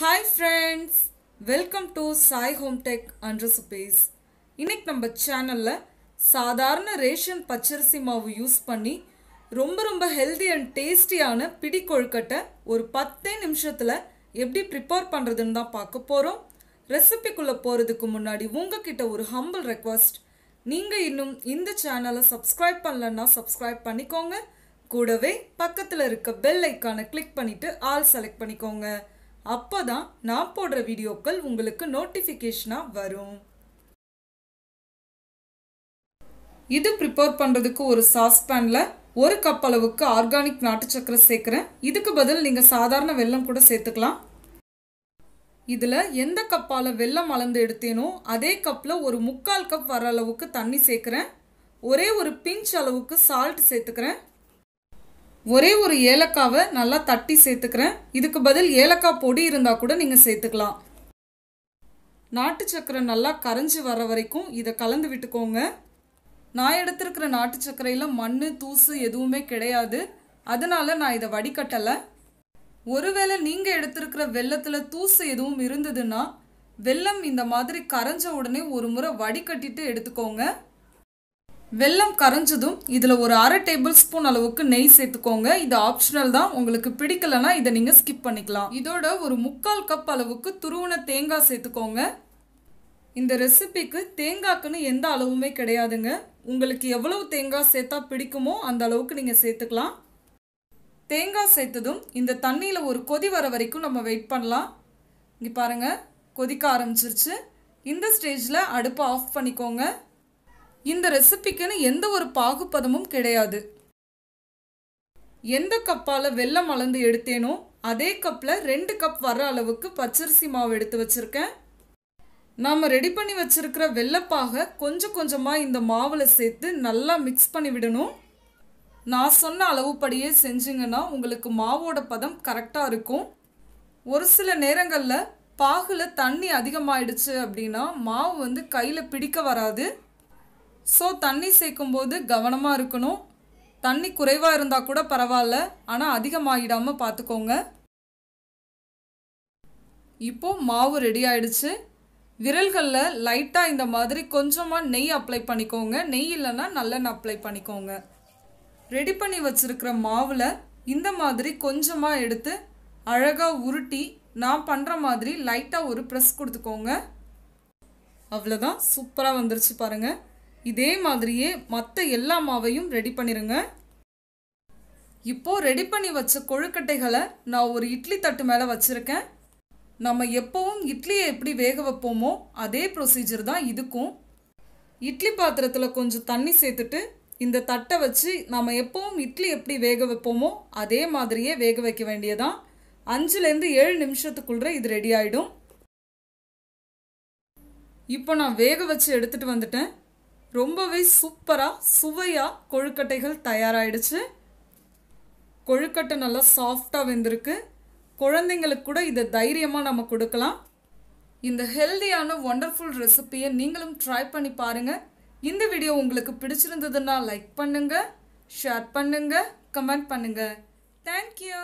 hi friends welcome to Sai home tech and recipes இன்னைக்கு நம்ம சேனலில் சாதாரண ரேஷன் பச்சரிசி மாவு யூஸ் பண்ணி ரொம்ப ரொம்ப ஹெல்தி அண்ட் டேஸ்டியான பிடி கொழுக்கட்டை ஒரு பத்தே நிமிஷத்தில் எப்படி ப்ரிப்பேர் பண்ணுறதுன்னு தான் பார்க்க போகிறோம் ரெசிபிக்குள்ளே போகிறதுக்கு முன்னாடி உங்ககிட்ட ஒரு ஹம்பிள் ரெக்வஸ்ட் நீங்கள் இன்னும் இந்த சேனலை சப்ஸ்கிரைப் பண்ணலன்னா சப்ஸ்கிரைப் பண்ணிக்கோங்க கூடவே பக்கத்தில் இருக்க பெல் ஐக்கானை கிளிக் பண்ணிவிட்டு ஆல் செலக்ட் பண்ணிக்கோங்க அப்போ தான் நான் போடுற வீடியோக்கள் உங்களுக்கு நோட்டிஃபிகேஷனாக வரும் இது ப்ரிப்பேர் பண்ணுறதுக்கு ஒரு சாஸ்பேனில் ஒரு கப் அளவுக்கு ஆர்கானிக் நாட்டு சக்கரை சேர்க்குறேன் இதுக்கு பதில் நீங்கள் சாதாரண வெல்லம் கூட சேர்த்துக்கலாம் இதில் எந்த கப்பால் வெள்ளம் அளந்து எடுத்தேனோ அதே கப்பில் ஒரு முக்கால் கப் வர அளவுக்கு தண்ணி சேர்க்குறேன் ஒரே ஒரு பிஞ்ச் அளவுக்கு சால்ட் சேர்த்துக்கிறேன் ஒரே ஒரு ஏலக்காவை நல்லா தட்டி சேர்த்துக்கிறேன் இதுக்கு பதில் ஏலக்காய் பொடி இருந்தால் கூட நீங்கள் சேர்த்துக்கலாம் நாட்டு சக்கரை நல்லா கரைஞ்சி வர வரைக்கும் இதை கலந்து விட்டுக்கோங்க நான் எடுத்திருக்கிற நாட்டு சர்க்கரையில் மண் தூசு எதுவுமே கிடையாது அதனால நான் இதை வடிகட்டலை ஒருவேளை நீங்கள் எடுத்திருக்கிற வெள்ளத்தில் தூசு எதுவும் இருந்ததுன்னா வெள்ளம் இந்த மாதிரி கரைஞ்ச உடனே ஒரு முறை வடிகட்டிட்டு எடுத்துக்கோங்க வெல்லம் கரைஞ்சதும் இதில் ஒரு அரை டேபிள் ஸ்பூன் அளவுக்கு நெய் சேர்த்துக்கோங்க இது ஆப்ஷனல் தான் உங்களுக்கு பிடிக்கலனா இதை நீங்கள் ஸ்கிப் பண்ணிக்கலாம் இதோட ஒரு முக்கால் கப் அளவுக்கு துருவன தேங்காய் சேர்த்துக்கோங்க இந்த ரெசிபிக்கு தேங்காய்க்குன்னு எந்த அளவுமே கிடையாதுங்க உங்களுக்கு எவ்வளவு தேங்காய் சேர்த்தா பிடிக்குமோ அந்த அளவுக்கு நீங்கள் சேர்த்துக்கலாம் தேங்காய் சேர்த்ததும் இந்த தண்ணியில் ஒரு கொதி வர வரைக்கும் நம்ம வெயிட் பண்ணலாம் இங்கே பாருங்கள் கொதிக்க ஆரம்பிச்சிருச்சு இந்த ஸ்டேஜில் அடுப்பை ஆஃப் பண்ணிக்கோங்க இந்த ரெசிபிக்குன்னு எந்த ஒரு பாகுபதமும் கிடையாது எந்த கப்பால் வெள்ளம் அளந்து எடுத்தேனோ அதே கப்பில் ரெண்டு கப் வர அளவுக்கு பச்சரிசி மாவு எடுத்து வச்சுருக்கேன் நாம் ரெடி பண்ணி வச்சுருக்கிற வெள்ளப்பாக கொஞ்சம் கொஞ்சமாக இந்த மாவில் சேர்த்து நல்லா மிக்ஸ் பண்ணி விடணும் நான் சொன்ன அளவுப்படியே செஞ்சிங்கன்னா உங்களுக்கு மாவோட பதம் கரெக்டாக இருக்கும் ஒரு சில நேரங்களில் பாகில் தண்ணி அதிகமாயிடுச்சு அப்படின்னா மாவு வந்து கையில் பிடிக்க வராது ஸோ தண்ணி சேர்க்கும்போது கவனமாக இருக்கணும் தண்ணி குறைவாக இருந்தால் கூட பரவாயில்ல ஆனால் அதிகமாகிடாமல் பார்த்துக்கோங்க இப்போது மாவு ரெடி ஆயிடுச்சு விரல்களில் லைட்டாக இந்த மாதிரி கொஞ்சமாக நெய் அப்ளை பண்ணிக்கோங்க நெய் இல்லைன்னா நல்லெண்ணெய் அப்ளை பண்ணிக்கோங்க ரெடி பண்ணி வச்சுருக்கிற மாவில் இந்த மாதிரி கொஞ்சமாக எடுத்து அழகாக உருட்டி நான் பண்ணுற மாதிரி லைட்டாக ஒரு ப்ரெஸ் கொடுத்துக்கோங்க அவ்வளோதான் சூப்பராக வந்துருச்சு பாருங்கள் இதே மாதிரியே மற்ற எல்லா மாவையும் ரெடி பண்ணிடுங்க இப்போது ரெடி பண்ணி வச்ச கொழுக்கட்டைகளை நான் ஒரு இட்லி தட்டு மேலே வச்சுருக்கேன் நம்ம எப்போவும் இட்லியை எப்படி வேக வைப்போமோ அதே ப்ரொசீஜர் தான் இதுக்கும் இட்லி பாத்திரத்தில் கொஞ்சம் தண்ணி சேர்த்துட்டு இந்த தட்டை வச்சு நம்ம எப்போவும் இட்லி எப்படி வேக வைப்போமோ அதே மாதிரியே வேக வைக்க வேண்டியதான் அஞ்சுலேருந்து ஏழு நிமிஷத்துக்குள்ளே இது ரெடி ஆகிடும் இப்போ நான் வேக வச்சு எடுத்துகிட்டு வந்துட்டேன் ரொம்பவே சூப்பராக சுவையாக கொழுக்கட்டைகள் தயாராகிடுச்சு கொழுக்கட்டை நல்லா சாஃப்டாக வெந்திருக்கு குழந்தைங்களுக்கு கூட இதை தைரியமாக நம்ம கொடுக்கலாம் இந்த ஹெல்தியான ஒண்டர்ஃபுல் ரெசிப்பியை நீங்களும் ட்ரை பண்ணி பாருங்கள் இந்த வீடியோ உங்களுக்கு பிடிச்சிருந்ததுன்னா லைக் பண்ணுங்கள் ஷேர் பண்ணுங்கள் கமெண்ட் பண்ணுங்கள் தேங்க்யூ